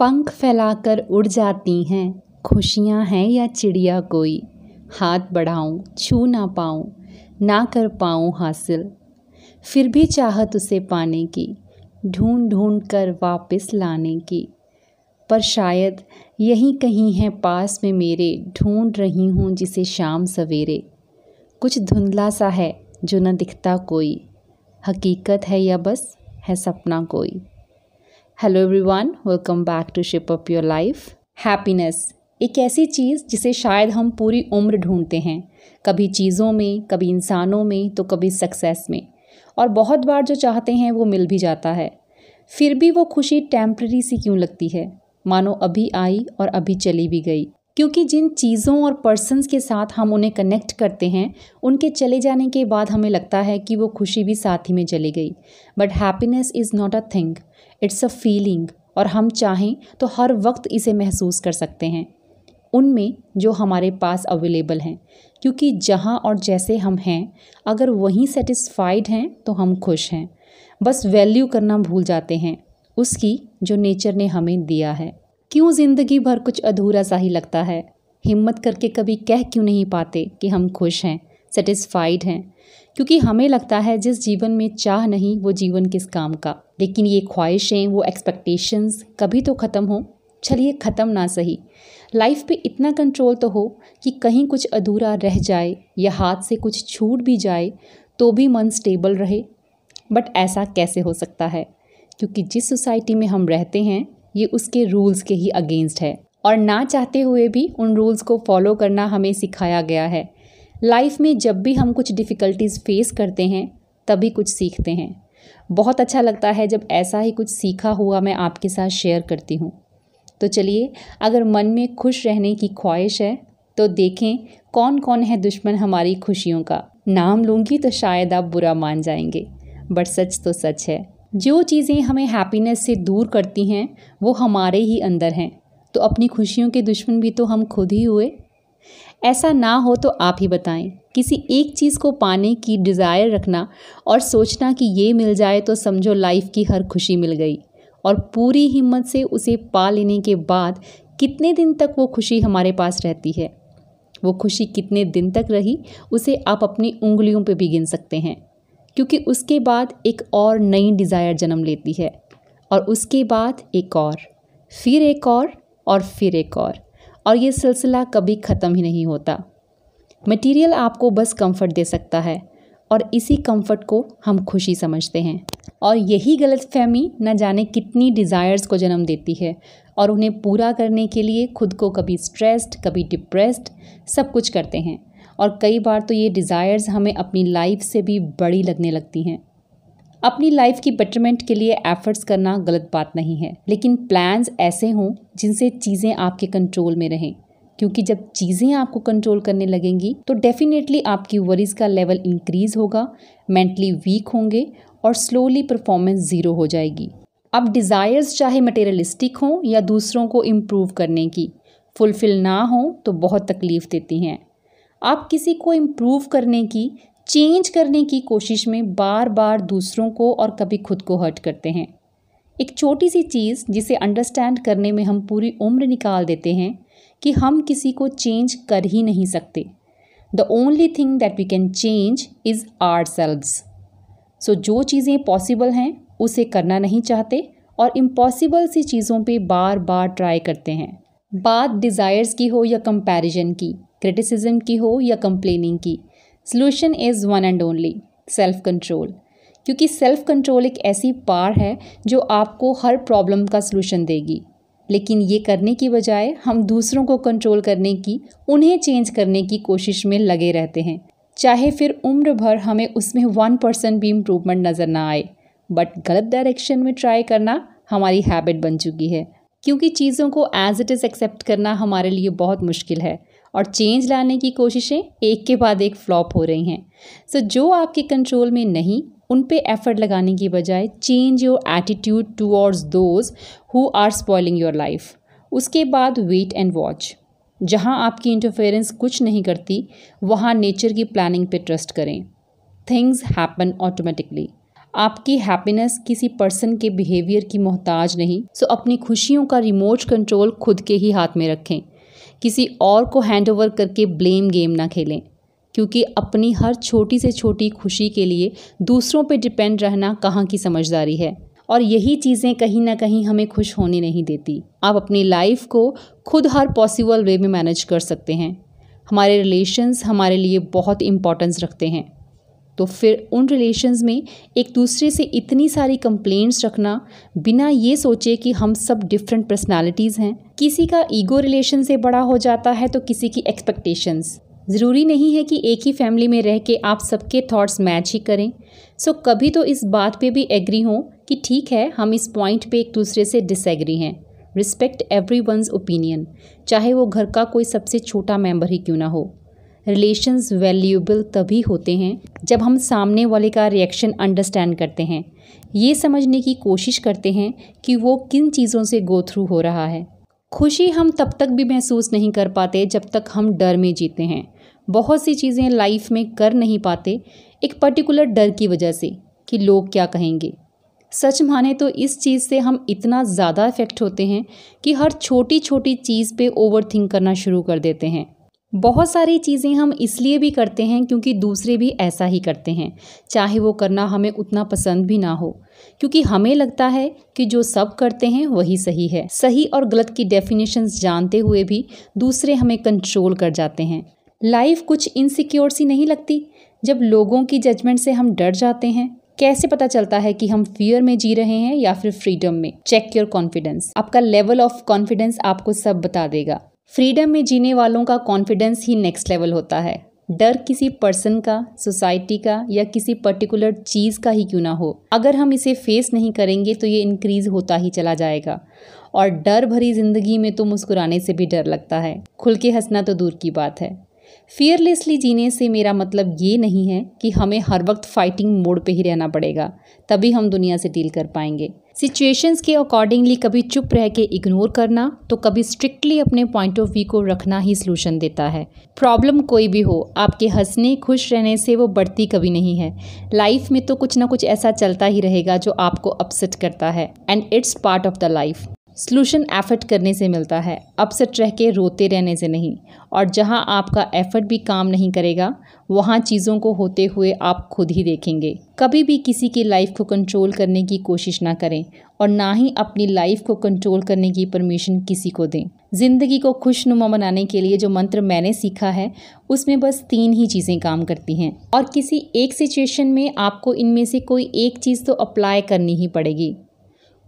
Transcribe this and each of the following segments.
पंख फैलाकर उड़ जाती हैं खुशियाँ हैं या चिड़िया कोई हाथ बढ़ाऊँ छू ना पाऊँ ना कर पाऊँ हासिल फिर भी चाहत उसे पाने की ढूंढ ढूंढ कर वापस लाने की पर शायद यहीं कहीं है पास में मेरे ढूंढ रही हूँ जिसे शाम सवेरे कुछ धुंधला सा है जो न दिखता कोई हकीकत है या बस है सपना कोई hello everyone welcome back to ship up your life happiness एक ऐसी चीज़ जिसे शायद हम पूरी उम्र ढूंढते हैं कभी चीज़ों में कभी इंसानों में तो कभी सक्सेस में और बहुत बार जो चाहते हैं वो मिल भी जाता है फिर भी वो खुशी टेम्प्ररी सी क्यों लगती है मानो अभी आई और अभी चली भी गई क्योंकि जिन चीज़ों और पर्सनस के साथ हम उन्हें कनेक्ट करते हैं उनके चले जाने के बाद हमें लगता है कि वो खुशी भी साथ ही में चली गई but happiness is not a thing it's a feeling और हम चाहें तो हर वक्त इसे महसूस कर सकते हैं उनमें जो हमारे पास अवेलेबल हैं क्योंकि जहाँ और जैसे हम हैं अगर वहीं सेटिस्फाइड हैं तो हम खुश हैं बस वैल्यू करना भूल जाते हैं उसकी जो नेचर ने हमें दिया है क्यों ज़िंदगी भर कुछ अधूरा सा ही लगता है हिम्मत करके कभी कह क्यों नहीं पाते कि हम खुश हैं सेटिस्फाइड हैं क्योंकि हमें लगता है जिस जीवन में चाह नहीं वो जीवन किस काम का लेकिन ये ख्वाहिशें वो एक्सपेक्टेशंस कभी तो ख़त्म हो चलिए ख़त्म ना सही लाइफ पे इतना कंट्रोल तो हो कि कहीं कुछ अधूरा रह जाए या हाथ से कुछ छूट भी जाए तो भी मन स्टेबल रहे बट ऐसा कैसे हो सकता है क्योंकि जिस सोसाइटी में हम रहते हैं ये उसके रूल्स के ही अगेंस्ट है और ना चाहते हुए भी उन रूल्स को फॉलो करना हमें सिखाया गया है लाइफ में जब भी हम कुछ डिफ़िकल्टीज़ फेस करते हैं तभी कुछ सीखते हैं बहुत अच्छा लगता है जब ऐसा ही कुछ सीखा हुआ मैं आपके साथ शेयर करती हूँ तो चलिए अगर मन में खुश रहने की ख्वाहिश है तो देखें कौन कौन है दुश्मन हमारी खुशियों का नाम लूँगी तो शायद आप बुरा मान जाएंगे बट सच तो सच है जो चीज़ें हमें हैप्पीनेस से दूर करती हैं वो हमारे ही अंदर हैं तो अपनी खुशियों के दुश्मन भी तो हम खुद ही हुए ऐसा ना हो तो आप ही बताएं किसी एक चीज़ को पाने की डिज़ायर रखना और सोचना कि ये मिल जाए तो समझो लाइफ की हर खुशी मिल गई और पूरी हिम्मत से उसे पा लेने के बाद कितने दिन तक वो खुशी हमारे पास रहती है वो खुशी कितने दिन तक रही उसे आप अपनी उंगलियों पे भी गिन सकते हैं क्योंकि उसके बाद एक और नई डिज़ायर जन्म लेती है और उसके बाद एक और फिर एक और और फिर एक और और ये सिलसिला कभी ख़त्म ही नहीं होता मटेरियल आपको बस कंफर्ट दे सकता है और इसी कंफर्ट को हम खुशी समझते हैं और यही गलत फहमी न जाने कितनी डिज़ायर्स को जन्म देती है और उन्हें पूरा करने के लिए खुद को कभी स्ट्रेस्ड कभी डिप्रेस्ड सब कुछ करते हैं और कई बार तो ये डिज़ायर्स हमें अपनी लाइफ से भी बड़ी लगने लगती हैं अपनी लाइफ की बेटरमेंट के लिए एफर्ट्स करना गलत बात नहीं है लेकिन प्लान्स ऐसे हों जिनसे चीज़ें आपके कंट्रोल में रहें क्योंकि जब चीज़ें आपको कंट्रोल करने लगेंगी तो डेफिनेटली आपकी वरीज का लेवल इंक्रीज होगा मेंटली वीक होंगे और स्लोली परफॉर्मेंस ज़ीरो हो जाएगी अब डिज़ायर्स चाहे मटेरियलिस्टिक हों या दूसरों को इम्प्रूव करने की फुलफिल ना हो तो बहुत तकलीफ़ देती हैं आप किसी को इम्प्रूव करने की चेंज करने की कोशिश में बार बार दूसरों को और कभी खुद को हर्ट करते हैं एक छोटी सी चीज़ जिसे अंडरस्टैंड करने में हम पूरी उम्र निकाल देते हैं कि हम किसी को चेंज कर ही नहीं सकते the only thing that we can change is ourselves so जो चीज़ें पॉसिबल हैं उसे करना नहीं चाहते और इम्पॉसिबल सी चीज़ों पे बार बार ट्राई करते हैं बात डिज़ायर्स की हो या कंपैरिजन की क्रिटिसिज्म की हो या कंप्लेनिंग की solution is one and only self control क्योंकि सेल्फ कंट्रोल एक ऐसी पार है जो आपको हर प्रॉब्लम का सोल्यूशन देगी लेकिन ये करने की बजाय हम दूसरों को कंट्रोल करने की उन्हें चेंज करने की कोशिश में लगे रहते हैं चाहे फिर उम्र भर हमें उसमें वन परसेंट भी इम्प्रूवमेंट नज़र ना आए बट गलत डायरेक्शन में ट्राई करना हमारी हैबिट बन चुकी है क्योंकि चीज़ों को एज इट इज़ एक्सेप्ट करना हमारे लिए बहुत मुश्किल है और चेंज लाने की कोशिशें एक के बाद एक फ्लॉप हो रही हैं सो so, जो आपके कंट्रोल में नहीं उन पे एफर्ट लगाने की बजाय change your attitude towards those who are spoiling your life उसके बाद वेट एंड वॉच जहाँ आपकी इंटरफेरेंस कुछ नहीं करती वहाँ नेचर की प्लानिंग पे ट्रस्ट करें थिंग्स हैपन ऑटोमेटिकली आपकी हैप्पीनेस किसी पर्सन के बिहेवियर की मोहताज नहीं सो अपनी खुशियों का रिमोट कंट्रोल खुद के ही हाथ में रखें किसी और को हैंड ओवर करके ब्लेम गेम ना खेलें क्योंकि अपनी हर छोटी से छोटी खुशी के लिए दूसरों पर डिपेंड रहना कहाँ की समझदारी है और यही चीज़ें कहीं ना कहीं हमें खुश होने नहीं देती आप अपनी लाइफ को खुद हर पॉसिबल वे में मैनेज कर सकते हैं हमारे रिलेशंस हमारे लिए बहुत इम्पोर्टेंस रखते हैं तो फिर उन रिलेशन्स में एक दूसरे से इतनी सारी कंप्लेंट्स रखना बिना ये सोचे कि हम सब डिफरेंट पर्सनालिटीज़ हैं किसी का ईगो रिलेशन से बड़ा हो जाता है तो किसी की एक्सपेक्टेशंस ज़रूरी नहीं है कि एक ही फैमिली में रह के आप सबके थॉट्स मैच ही करें सो कभी तो इस बात पे भी एग्री हों कि ठीक है हम इस पॉइंट पे एक दूसरे से डिसएग्री हैं रिस्पेक्ट एवरी वंस ओपिनियन चाहे वो घर का कोई सबसे छोटा मेंबर ही क्यों ना हो रिलेशंस वैल्यूबल तभी होते हैं जब हम सामने वाले का रिएक्शन अंडरस्टैंड करते हैं ये समझने की कोशिश करते हैं कि वो किन चीज़ों से गो थ्रू हो रहा है खुशी हम तब तक भी महसूस नहीं कर पाते जब तक हम डर में जीते हैं बहुत सी चीज़ें लाइफ में कर नहीं पाते एक पर्टिकुलर डर की वजह से कि लोग क्या कहेंगे सच माने तो इस चीज़ से हम इतना ज़्यादा इफ़ेक्ट होते हैं कि हर छोटी छोटी चीज़ पे ओवर थिंक करना शुरू कर देते हैं बहुत सारी चीज़ें हम इसलिए भी करते हैं क्योंकि दूसरे भी ऐसा ही करते हैं चाहे वो करना हमें उतना पसंद भी ना हो क्योंकि हमें लगता है कि जो सब करते हैं वही सही है सही और गलत की डेफिनेशंस जानते हुए भी दूसरे हमें कंट्रोल कर जाते हैं लाइफ कुछ इनसिक्योर सी नहीं लगती जब लोगों की जजमेंट से हम डर जाते हैं कैसे पता चलता है कि हम फियर में जी रहे हैं या फिर फ्रीडम में चेक योर कॉन्फिडेंस आपका लेवल ऑफ कॉन्फिडेंस आपको सब बता देगा फ्रीडम में जीने वालों का कॉन्फिडेंस ही नेक्स्ट लेवल होता है डर किसी पर्सन का सोसाइटी का या किसी पर्टिकुलर चीज़ का ही क्यों ना हो अगर हम इसे फेस नहीं करेंगे तो ये इनक्रीज़ होता ही चला जाएगा और डर भरी ज़िंदगी में तो मुस्कुराने से भी डर लगता है खुल के हंसना तो दूर की बात है फियरलेसली जीने से मेरा मतलब ये नहीं है कि हमें हर वक्त फाइटिंग मोड पे ही रहना पड़ेगा तभी हम दुनिया से डील कर पाएंगे सिचुएशंस के अकॉर्डिंगली कभी चुप रह के इग्नोर करना तो कभी स्ट्रिक्टली अपने पॉइंट ऑफ व्यू को रखना ही सलूशन देता है प्रॉब्लम कोई भी हो आपके हंसने खुश रहने से वो बढ़ती कभी नहीं है लाइफ में तो कुछ ना कुछ ऐसा चलता ही रहेगा जो आपको अपसेट करता है and it's part of the life solution effort करने से मिलता है अपसेट रह के रोते रहने से नहीं और जहां आपका एफर्ट भी काम नहीं करेगा वहां चीज़ों को होते हुए आप खुद ही देखेंगे कभी भी किसी की लाइफ को कंट्रोल करने की कोशिश ना करें और ना ही अपनी लाइफ को कंट्रोल करने की परमिशन किसी को दें ज़िंदगी को खुशनुमा बनाने के लिए जो मंत्र मैंने सीखा है उसमें बस तीन ही चीज़ें काम करती हैं और किसी एक सिचुएशन में आपको इनमें से कोई एक चीज़ तो अप्लाई करनी ही पड़ेगी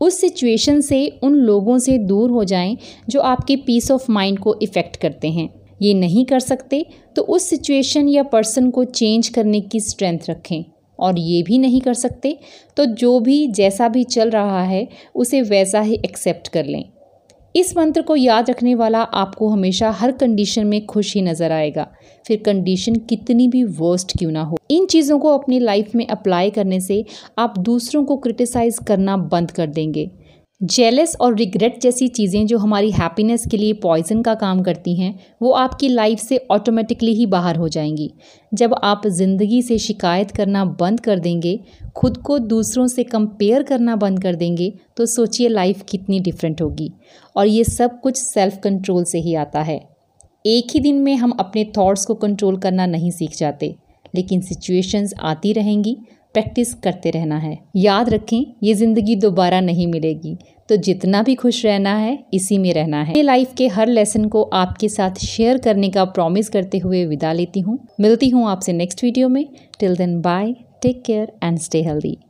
उस सिचुएशन से उन लोगों से दूर हो जाएं जो आपके पीस ऑफ माइंड को इफ़ेक्ट करते हैं ये नहीं कर सकते तो उस सिचुएशन या पर्सन को चेंज करने की स्ट्रेंथ रखें और ये भी नहीं कर सकते तो जो भी जैसा भी चल रहा है उसे वैसा ही एक्सेप्ट कर लें इस मंत्र को याद रखने वाला आपको हमेशा हर कंडीशन में खुश ही नज़र आएगा फिर कंडीशन कितनी भी वर्स्ट क्यों ना हो इन चीज़ों को अपनी लाइफ में अप्लाई करने से आप दूसरों को क्रिटिसाइज़ करना बंद कर देंगे जेलस और रिग्रेट जैसी चीज़ें जो हमारी हैप्पीनेस के लिए पॉइजन का काम करती हैं वो आपकी लाइफ से ऑटोमेटिकली ही बाहर हो जाएंगी जब आप ज़िंदगी से शिकायत करना बंद कर देंगे खुद को दूसरों से कंपेयर करना बंद कर देंगे तो सोचिए लाइफ कितनी डिफरेंट होगी और ये सब कुछ सेल्फ कंट्रोल से ही आता है एक ही दिन में हम अपने थॉट्स को कंट्रोल करना नहीं सीख जाते लेकिन सिचुएशंस आती रहेंगी प्रैक्टिस करते रहना है याद रखें ये ज़िंदगी दोबारा नहीं मिलेगी तो जितना भी खुश रहना है इसी में रहना है लाइफ के हर लेसन को आपके साथ शेयर करने का प्रॉमिस करते हुए विदा लेती हूँ मिलती हूँ आपसे नेक्स्ट वीडियो में till then bye take care and stay healthy